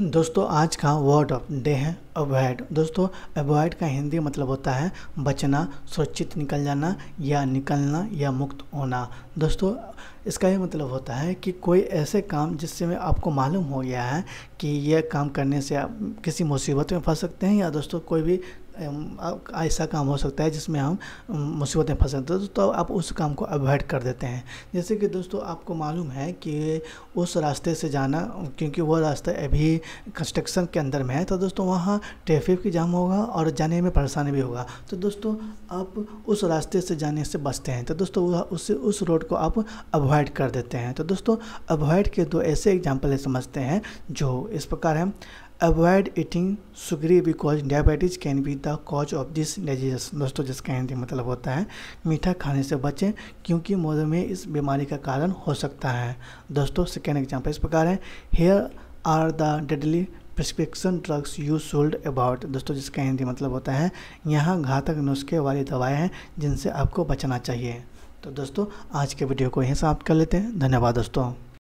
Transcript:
दोस्तों आज का वर्ड ऑफ डे है अवॉइड दोस्तों अवॉइड का हिंदी मतलब होता है बचना सुरक्षित निकल जाना या निकलना या मुक्त होना दोस्तों इसका यह मतलब होता है कि कोई ऐसे काम जिससे में आपको मालूम हो गया है कि यह काम करने से आप किसी मुसीबत में फंस सकते हैं या दोस्तों कोई भी ऐसा काम हो सकता है जिसमें हम मुसीबतें फंस सकते तो, तो आप उस काम को अवॉइड कर देते हैं जैसे कि दोस्तों आपको मालूम है कि उस रास्ते से जाना क्योंकि वह रास्ता अभी कंस्ट्रक्शन के अंदर में है तो दोस्तों वहाँ ट्रैफिक भी जाम होगा और जाने में परेशानी भी होगा तो दोस्तों आप उस रास्ते से जाने से बचते हैं तो दोस्तों उस उस रोड को आप अवॉइड कर देते हैं तो दोस्तों अवॉइड के दो ऐसे एग्जाम्पल समझते हैं जो इस प्रकार है avoid eating sugary because diabetes can be the cause of this disease दोस्तों जिसका हिंदी मतलब होता है मीठा खाने से बचें क्योंकि मधुमेह इस बीमारी का कारण हो सकता है दोस्तों सेकेंड एग्जाम्पल इस प्रकार है here are the deadly prescription drugs you sold about दोस्तों जिसका हिंदी मतलब होता है यहाँ घातक नुस्खे वाली दवाएँ हैं जिनसे आपको बचना चाहिए तो दोस्तों आज के वीडियो को यहीं समाप्त कर लेते हैं धन्यवाद दोस्तों